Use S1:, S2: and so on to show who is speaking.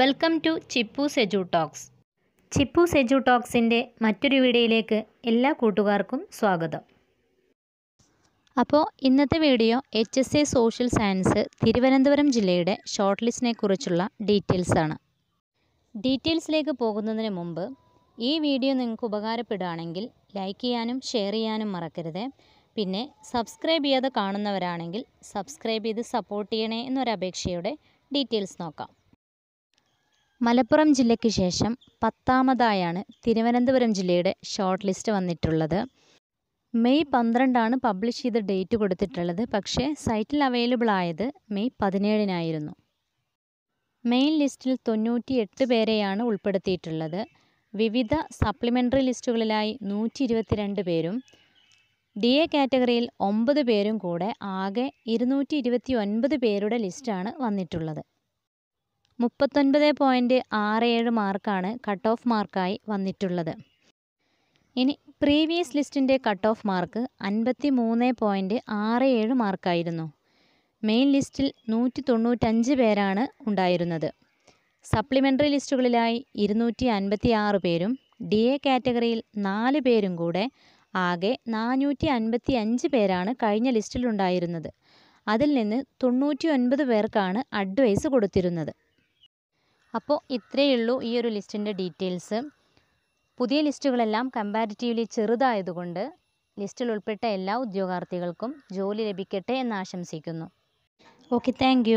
S1: welcome to Chippu Seju talks Chippu Seju ടോക്സിൻ്റെ മറ്റൊരു വീഡിയോയിലേക്ക് എല്ലാ കൂട്ടുകാർക്കും സ്വാഗതം അപ്പോൾ ഇന്നത്തെ video H S A social science Thiruvananthapuram ജില്ലയുടെ ഷോർട്ട് ലിസ്റ്റിനെ കുറിച്ചുള്ള ഡീറ്റെയിൽസാണ് ഡീറ്റെയിൽസിലേക്ക് പോകുന്നതിന് മുമ്പ് ഈ വീഡിയോ നിങ്ങൾക്ക് ഉപകാരപ്പെടുകയാണെങ്കിൽ ലൈക്ക് ചെയ്യാനും ഷെയർ ചെയ്യാനും മറക്കരുത് പിന്നെ സബ്സ്ക്രൈബ് ചെയ്യാതെ കാണുന്നവരാണെങ്കിൽ സബ്സ്ക്രൈബ് ചെയ്ത് സപ്പോർട്ട് ചെയ്യണേ എന്നൊരപേക്ഷയുടെ ഡീറ്റെയിൽസ് നോക്കാം മലപ്പുറം ജില്ലയ്ക്ക് ശേഷം പത്താമതായാണ് തിരുവനന്തപുരം ജില്ലയുടെ ഷോർട്ട് ലിസ്റ്റ് വന്നിട്ടുള്ളത് മെയ് പന്ത്രണ്ടാണ് പബ്ലിഷ് ചെയ്ത ഡേറ്റ് കൊടുത്തിട്ടുള്ളത് പക്ഷേ സൈറ്റിൽ അവൈലബിൾ ആയത് മെയ് പതിനേഴിനായിരുന്നു മെയിൻ ലിസ്റ്റിൽ തൊണ്ണൂറ്റി എട്ട് പേരെയാണ് ഉൾപ്പെടുത്തിയിട്ടുള്ളത് വിവിധ സപ്ലിമെൻ്ററി ലിസ്റ്റുകളിലായി നൂറ്റി ഇരുപത്തിരണ്ട് പേരും ഡി എ കാറ്റഗറിയിൽ ഒമ്പത് പേരും കൂടെ ആകെ ഇരുന്നൂറ്റി ഇരുപത്തി ഒൻപത് പേരുടെ ലിസ്റ്റാണ് വന്നിട്ടുള്ളത് മുപ്പത്തൊൻപത് പോയിൻറ്റ് ആറ് ഏഴ് മാർക്കാണ് കട്ട് ഓഫ് മാർക്കായി വന്നിട്ടുള്ളത് ഇനി പ്രീവിയസ് ലിസ്റ്റിൻ്റെ കട്ട് ഓഫ് മാർക്ക് അൻപത്തി മൂന്ന് പോയിൻറ്റ് ആറ് ഏഴ് മാർക്കായിരുന്നു മെയിൻ ലിസ്റ്റിൽ നൂറ്റി തൊണ്ണൂറ്റഞ്ച് പേരാണ് ഉണ്ടായിരുന്നത് സപ്ലിമെൻ്ററി ലിസ്റ്റുകളിലായി ഇരുന്നൂറ്റി അൻപത്തി ആറ് പേരും ഡി എ കാറ്റഗറിയിൽ നാല് പേരും കൂടെ ആകെ നാനൂറ്റി അൻപത്തി അഞ്ച് പേരാണ് കഴിഞ്ഞ ലിസ്റ്റിലുണ്ടായിരുന്നത് അതിൽ നിന്ന് തൊണ്ണൂറ്റി ഒൻപത് പേർക്കാണ് അഡ്വൈസ് കൊടുത്തിരുന്നത് അപ്പോൾ ഇത്രയേ ഉള്ളൂ ഈ ഒരു ലിസ്റ്റിൻ്റെ ഡീറ്റെയിൽസ് പുതിയ ലിസ്റ്റുകളെല്ലാം കമ്പാരിറ്റീവ്ലി ചെറുതായതുകൊണ്ട് ലിസ്റ്റിൽ ഉൾപ്പെട്ട എല്ലാ ഉദ്യോഗാർത്ഥികൾക്കും ജോലി ലഭിക്കട്ടെ എന്ന് ആശംസിക്കുന്നു ഓക്കെ താങ്ക്